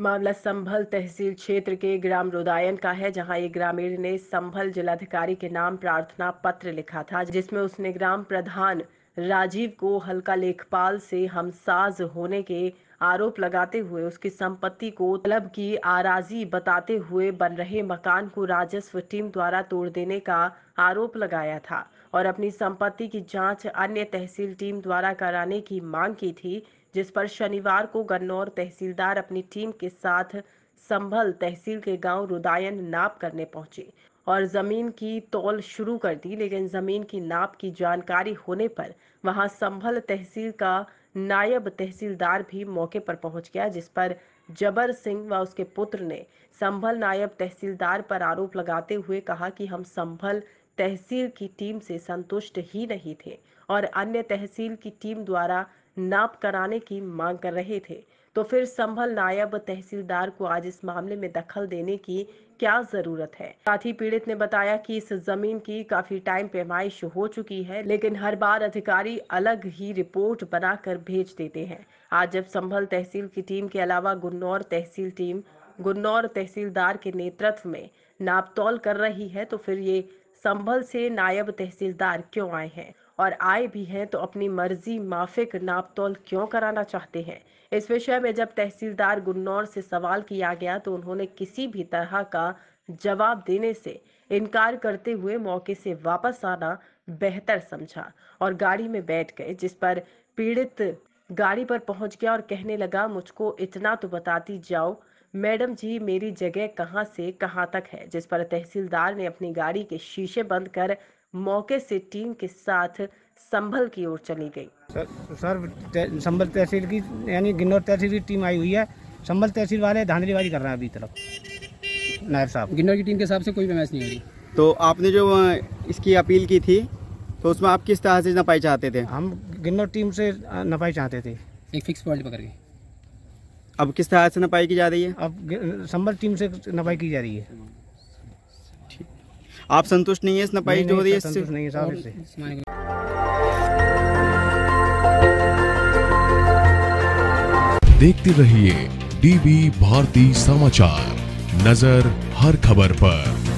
मामला संभल तहसील क्षेत्र के ग्राम रुदायन का है जहां एक ग्रामीण ने संभल जिलाधिकारी के नाम प्रार्थना पत्र लिखा था जिसमें उसने ग्राम प्रधान राजीव को हल्का लेखपाल से हमसाज होने के आरोप लगाते हुए उसकी संपत्ति को तलब की आराजी बताते हुए बन रहे मकान को राजस्व टीम द्वारा तोड़ देने का आरोप लगाया था और अपनी संपत्ति की जांच अन्य तहसील टीम द्वारा कराने की मांग की थी जिस पर शनिवार को गन्नौर तहसीलदार अपनी टीम के साथ संभल तहसील के गांव रुदायन नाप करने पहुंचे और जमीन की तोल शुरू कर दी लेकिन जमीन की नाप की जानकारी होने पर वहां संभल तहसील का नायब तहसीलदार भी मौके पर पहुंच गया जिस पर जबर सिंह व उसके पुत्र ने संभल नायब तहसीलदार पर आरोप लगाते हुए कहा कि हम संभल तहसील की टीम से संतुष्ट ही नहीं थे और अन्य तहसील की टीम द्वारा नाप कराने की मांग कर रहे थे तो फिर संभल नायब तहसीलदार को आज इस मामले में दखल देने की क्या जरूरत है साथ ही पीड़ित ने बताया कि इस जमीन की काफी टाइम पैमाइश हो चुकी है लेकिन हर बार अधिकारी अलग ही रिपोर्ट बनाकर भेज देते हैं आज जब संभल तहसील की टीम के अलावा गुन्नौर तहसील टीम गुन्नौर तहसीलदार के नेतृत्व में नापतौल कर रही है तो फिर ये संभल से नायब तहसीलदार क्यों आए हैं और आए भी हैं तो अपनी मर्जी माफिक नापतोल क्यों कराना चाहते हैं इस विषय में जब तहसीलदार गुन्नौर से सवाल किया गया तो उन्होंने किसी भी तरह का जवाब देने से इनकार करते हुए मौके से वापस आना बेहतर समझा और गाड़ी में बैठ गए जिस पर पीड़ित गाड़ी पर पहुंच गया और कहने लगा मुझको इतना तो बताती जाओ मैडम जी मेरी जगह कहां से कहां तक है जिस पर तहसीलदार ने अपनी गाड़ी के शीशे बंद कर मौके से टीम के साथ संभल की ओर चली गई सर, सर संभल तहसील की यानी गिन्नौर तहसील की टीम आई हुई है संभल तहसील वाले धांधलीबाजी कर रहे हैं अभी तरफ नायर साहब गिन्नौर की टीम के हिसाब से कोई बहस नहीं हुई तो आपने जो इसकी अपील की थी तो उसमें आप किस तरह से नपाई चाहते थे हम गिन्नौर टीम से नपाई चाहते थे एक फिक्स पॉइंट पकड़ के अब किस तरह से नपाई की जा रही है अब संबल टीम से नपाई की जा रही है आप संतुष्ट नहीं है इस नपाई जो हो रही है संतुष्ट नहीं है देखते रहिए डीबी भारती समाचार नजर हर खबर पर